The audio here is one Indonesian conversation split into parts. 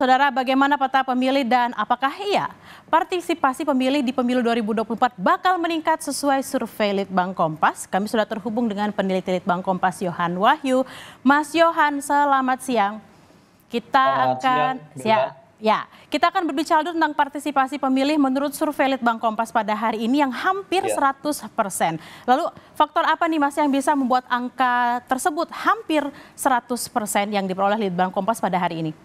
Saudara, bagaimana peta pemilih dan apakah iya partisipasi pemilih di pemilu 2024 bakal meningkat sesuai survei Litbang Kompas? Kami sudah terhubung dengan peneliti Litbang Kompas Yohan Wahyu. Mas Yohan, selamat siang. Kita selamat akan siang. Ya, ya, kita akan berbicara dulu tentang partisipasi pemilih menurut survei Litbang Kompas pada hari ini yang hampir ya. 100 persen. Lalu faktor apa nih Mas yang bisa membuat angka tersebut hampir 100 persen yang diperoleh Litbang Kompas pada hari ini?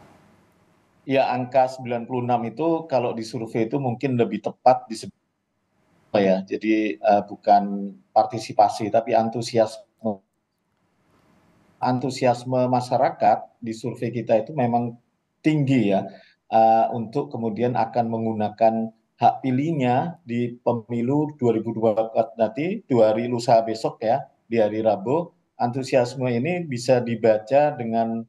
ya angka 96 itu kalau di survei itu mungkin lebih tepat disebut ya. Jadi uh, bukan partisipasi tapi antusiasme. Antusiasme masyarakat di survei kita itu memang tinggi ya uh, untuk kemudian akan menggunakan hak pilihnya di pemilu 2024 nanti dua hari lusa besok ya di hari Rabu antusiasme ini bisa dibaca dengan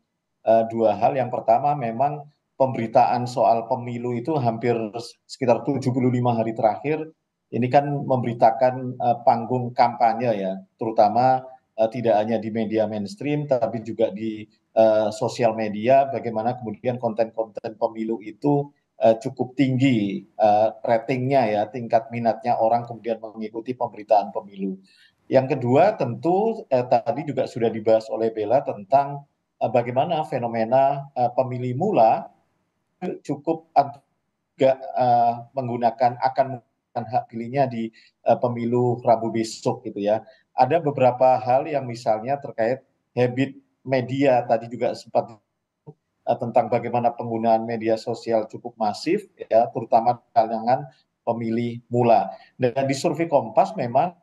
uh, dua hal yang pertama memang pemberitaan soal pemilu itu hampir sekitar 75 hari terakhir ini kan memberitakan uh, panggung kampanye ya, terutama uh, tidak hanya di media mainstream tapi juga di uh, sosial media bagaimana kemudian konten-konten pemilu itu uh, cukup tinggi uh, ratingnya ya, tingkat minatnya orang kemudian mengikuti pemberitaan pemilu. Yang kedua tentu uh, tadi juga sudah dibahas oleh Bella tentang uh, bagaimana fenomena uh, pemilih mula Kan cukup agak uh, menggunakan akan menggunakan hak pilihnya di uh, pemilu Rabu besok gitu ya. Ada beberapa hal yang misalnya terkait habit media tadi juga sempat uh, tentang bagaimana penggunaan media sosial cukup masif ya terutama kalangan pemilih mula. Dan di survei Kompas memang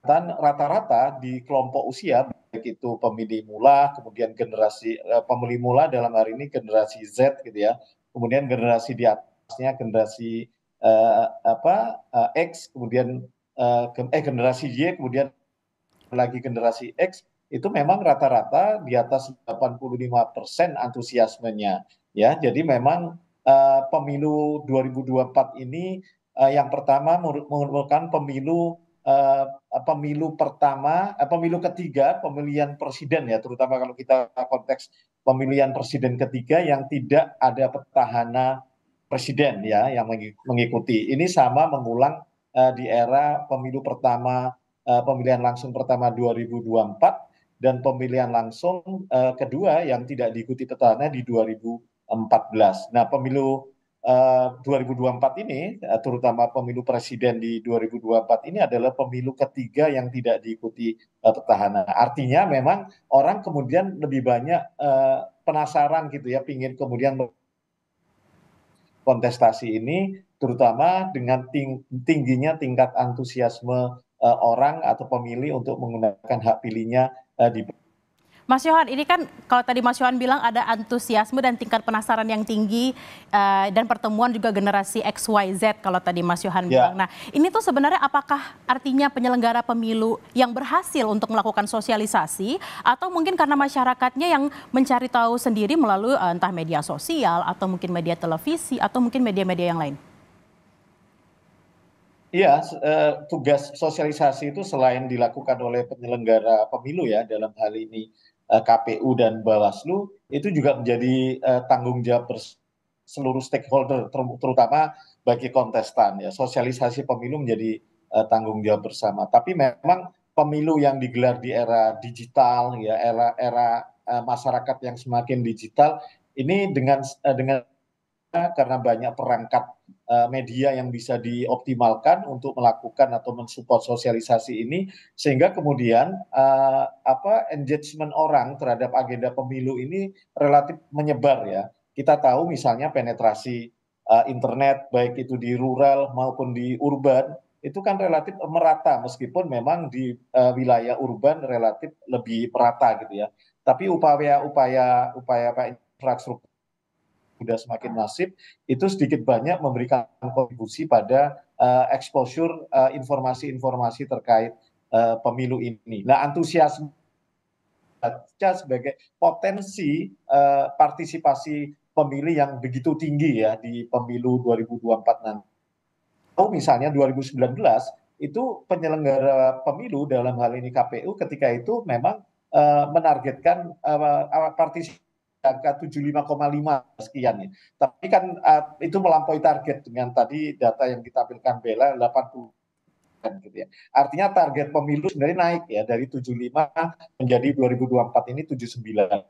dan rata-rata di kelompok usia baik itu pemilih mula, kemudian generasi eh, pemilih mula dalam hari ini generasi Z gitu ya, kemudian generasi di atasnya generasi eh, apa eh, X, kemudian eh, eh generasi Y, kemudian lagi generasi X itu memang rata-rata di atas 85 persen antusiasmenya ya, jadi memang eh, pemilu 2024 ini eh, yang pertama merupakan pemilu uh, eh, pemilu pertama, uh, pemilu ketiga, pemilihan presiden ya, terutama kalau kita konteks pemilihan presiden ketiga yang tidak ada petahana presiden ya yang mengikuti. Ini sama mengulang uh, di era pemilu pertama, uh, pemilihan langsung pertama 2024 dan pemilihan langsung kedua yang tidak diikuti petahana di 2014. Nah, pemilu 2024 eh, ini, eh, terutama pemilu presiden di 2024 ini adalah pemilu ketiga yang tidak diikuti uh, petahana. Artinya memang orang kemudian lebih banyak penasaran gitu ya, pingin kemudian kontestasi ini, terutama dengan tingginya tingkat antusiasme orang atau pemilih untuk menggunakan hak pilihnya di Mas Yohan, ini kan kalau tadi Mas Yohan bilang ada antusiasme dan tingkat penasaran yang tinggi uh, dan pertemuan juga generasi XYZ kalau tadi Mas Yohan yeah. bilang. Nah, ini tuh sebenarnya apakah artinya penyelenggara pemilu yang berhasil untuk melakukan sosialisasi atau mungkin karena masyarakatnya yang mencari tahu sendiri melalui uh, entah media sosial atau mungkin media televisi atau mungkin media-media yang lain? Iya, eh, tugas sosialisasi itu selain dilakukan oleh penyelenggara pemilu ya dalam hal ini Eh, KPU dan Bawaslu itu juga menjadi uh, tanggung jawab seluruh stakeholder ter terutama bagi kontestan ya sosialisasi pemilu menjadi uh, tanggung jawab bersama tapi memang pemilu yang digelar di era digital ya era era uh, masyarakat yang semakin digital ini dengan uh, dengan karena banyak perangkat Eh, media yang bisa dioptimalkan untuk melakukan atau mensupport sosialisasi ini sehingga kemudian uh, apa engagement orang terhadap agenda pemilu ini relatif menyebar ya. Kita tahu misalnya penetrasi uh, internet baik itu di rural maupun di urban itu kan relatif merata meskipun memang di uh, wilayah urban relatif lebih merata gitu ya. Tapi upaya-upaya upaya infrastruktur sudah Semakin masif itu sedikit banyak memberikan kontribusi pada uh, exposure eh, informasi-informasi uh, terkait uh, pemilu ini. Nah, antusiasme sebagai potensi uh, partisipasi pemilih yang begitu tinggi ya di pemilu 2024 nanti. Oh, misalnya 2019 itu penyelenggara pemilu dalam hal ini KPU ketika itu memang uh, menargetkan uh, partisipasi angka 75,5 sekian ya. Tapi kan uh, itu melampaui target dengan tadi data yang ditampilkan Bella 80 gitu ya. Artinya target pemilu sebenarnya naik ya dari 75 menjadi 2024 ini 79. Nah,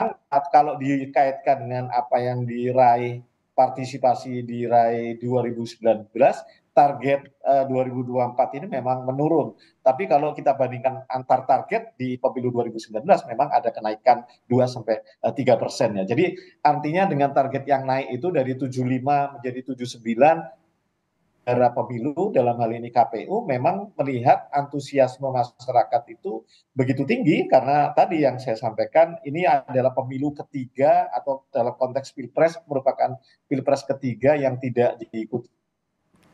kan, kalau dikaitkan dengan apa yang diraih partisipasi diraih 2019 target eh, uh, 2024 ini memang menurun. Tapi kalau kita bandingkan antar target di pemilu 2019 memang ada kenaikan 2 sampai 3 eh, persen ya. Jadi artinya dengan target yang naik itu dari 75 menjadi 79 era pemilu dalam hal ini KPU memang melihat antusiasme masyarakat itu begitu tinggi karena tadi yang saya sampaikan ini adalah pemilu ketiga atau dalam konteks pilpres merupakan pilpres ketiga yang tidak diikuti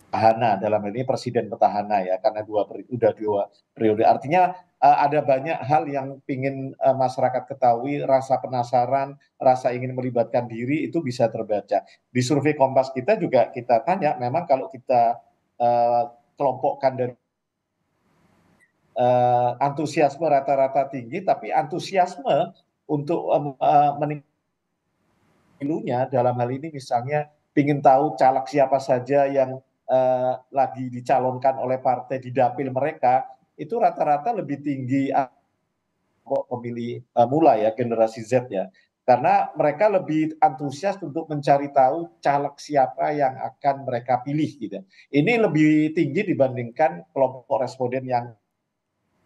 petahana dalam hal ini presiden petahana ya karena dua udah dua periode artinya uh, ada banyak hal yang ingin uh, eh, masyarakat ketahui rasa penasaran rasa ingin melibatkan diri itu bisa terbaca di survei Kompas kita juga kita tanya memang kalau kita uh, kelompokkan dari uh, antusiasme rata-rata tinggi tapi antusiasme untuk um, uh, meningkatkan dalam hal ini misalnya ingin tahu caleg siapa saja yang eh, lagi dicalonkan oleh partai di dapil mereka itu rata-rata lebih tinggi pemilih eh, mula ya generasi Z ya karena mereka lebih antusias untuk mencari tahu caleg siapa yang akan mereka pilih gitu. Ini lebih tinggi dibandingkan kelompok responden yang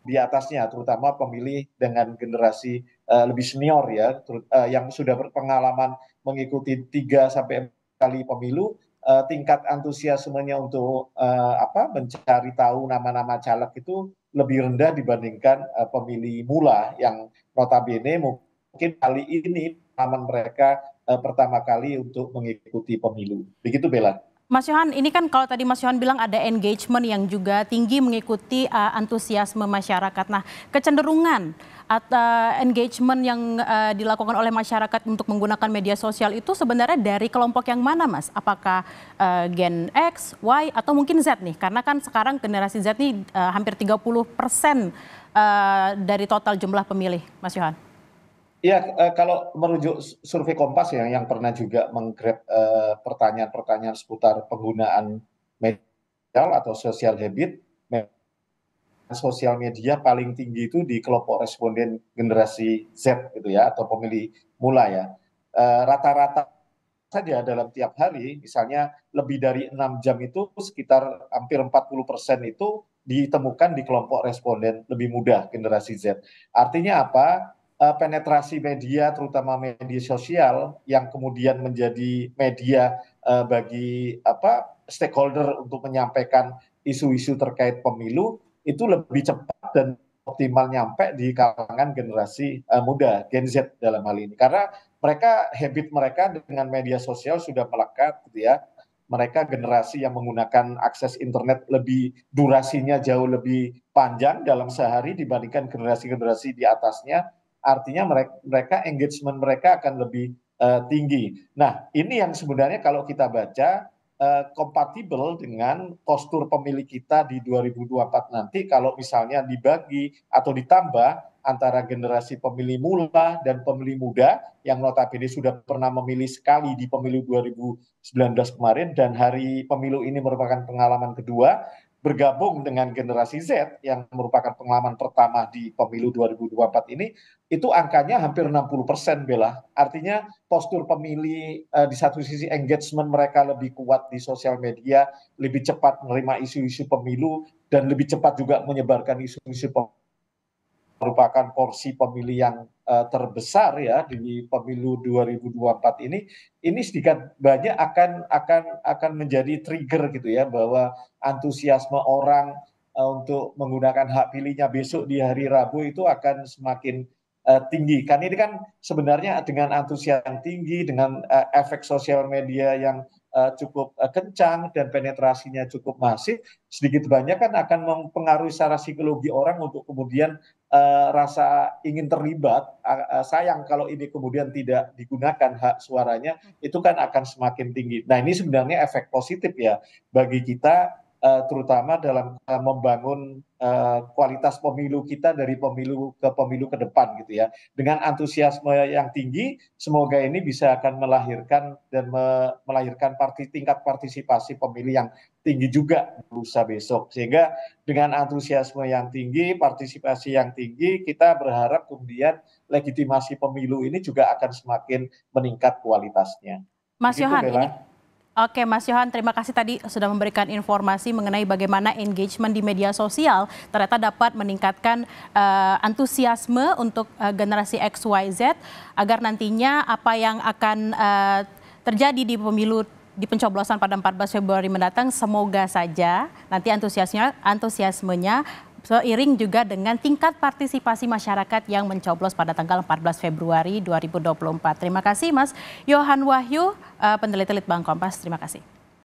di atasnya terutama pemilih dengan generasi uh, lebih senior ya uh, yang sudah berpengalaman mengikuti 3 sampai kali pemilu uh, tingkat antusiasmenya untuk uh, apa mencari tahu nama-nama caleg itu lebih rendah dibandingkan uh, pemilih mula yang notabene mungkin kali ini aman mereka uh, pertama kali untuk mengikuti pemilu. Begitu Bella. Mas Yohan, ini kan kalau tadi Mas Yohan bilang ada engagement yang juga tinggi mengikuti uh, antusiasme masyarakat. Nah, kecenderungan atau eh, engagement yang uh, dilakukan oleh masyarakat untuk menggunakan media sosial itu sebenarnya dari kelompok yang mana, Mas? Apakah uh, Gen X, Y, atau mungkin Z nih? Karena kan sekarang generasi Z nih uh, hampir 30 persen uh, dari total jumlah pemilih, Mas Yohan. Ya kalau merujuk survei Kompas ya, yang pernah juga menggrab eh, pertanyaan-pertanyaan seputar penggunaan media atau social habit, sosial media paling tinggi itu di kelompok responden generasi Z gitu ya, atau pemilih mula ya. Eh, rata-rata saja dalam tiap hari, misalnya lebih dari enam jam itu sekitar hampir 40 persen itu ditemukan di kelompok responden lebih muda generasi Z. Artinya apa? Eh, penetrasi media terutama media sosial yang kemudian menjadi media eh, bagi apa stakeholder untuk menyampaikan isu-isu terkait pemilu itu lebih cepat dan optimal nyampe di kalangan generasi uh, muda Gen Z dalam hal ini karena mereka habit mereka dengan media sosial sudah melekat gitu ya mereka generasi yang menggunakan akses internet lebih durasinya jauh lebih panjang dalam sehari dibandingkan generasi-generasi di atasnya artinya mereka, engagement mereka akan lebih uh, tinggi. Nah, ini yang sebenarnya kalau kita baca kompatibel eh, uh, dengan postur pemilih kita di 2024 nanti kalau misalnya dibagi atau ditambah antara generasi pemilih mula dan pemilih muda yang notabene sudah pernah memilih sekali di pemilu 2019 kemarin dan hari pemilu ini merupakan pengalaman kedua bergabung dengan generasi Z yang merupakan pengalaman pertama di pemilu 2024 ini itu angkanya hampir 60 persen Bella. Artinya postur pemilih uh, di satu sisi engagement mereka lebih kuat di sosial media, lebih cepat menerima isu-isu pemilu dan lebih cepat juga menyebarkan isu-isu pemilu merupakan porsi pemilih yang uh, terbesar ya di pemilu 2024 ini ini sedikit banyak akan akan akan menjadi trigger gitu ya bahwa antusiasme orang uh, untuk menggunakan hak pilihnya besok di hari Rabu itu akan semakin uh, tinggi kan ini kan sebenarnya dengan antusias yang tinggi dengan uh, efek sosial media yang uh, cukup uh, kencang dan penetrasinya cukup masif, sedikit banyak kan akan mempengaruhi secara psikologi orang untuk kemudian uh, rasa ingin terlibat. Uh, uh, sayang kalau ini kemudian tidak digunakan hak suaranya, hmm. itu kan akan semakin tinggi. Nah ini sebenarnya efek positif ya bagi kita Eh, terutama dalam eh, membangun eh, kualitas pemilu kita dari pemilu ke pemilu ke depan gitu ya. Dengan antusiasme yang tinggi, semoga ini bisa akan melahirkan dan melahirkan parti tingkat partisipasi pemilih yang tinggi juga lusa besok. Sehingga dengan antusiasme yang tinggi, partisipasi yang tinggi, kita berharap kemudian legitimasi pemilu ini juga akan semakin meningkat kualitasnya. Mas Begitu, Yohan, ini Oke Mas Johan, terima kasih tadi sudah memberikan informasi mengenai bagaimana engagement di media sosial ternyata dapat meningkatkan uh, antusiasme untuk uh, generasi XYZ agar nantinya apa yang akan uh, terjadi di pemilu di pencoblosan pada 14 Februari mendatang semoga saja nanti antusiasnya antusiasmenya seiring juga dengan tingkat partisipasi masyarakat yang mencoblos pada tanggal 14 Februari 2024. Terima kasih Mas Yohan Wahyu, eh, peneliti Litbang Kompas. Terima kasih.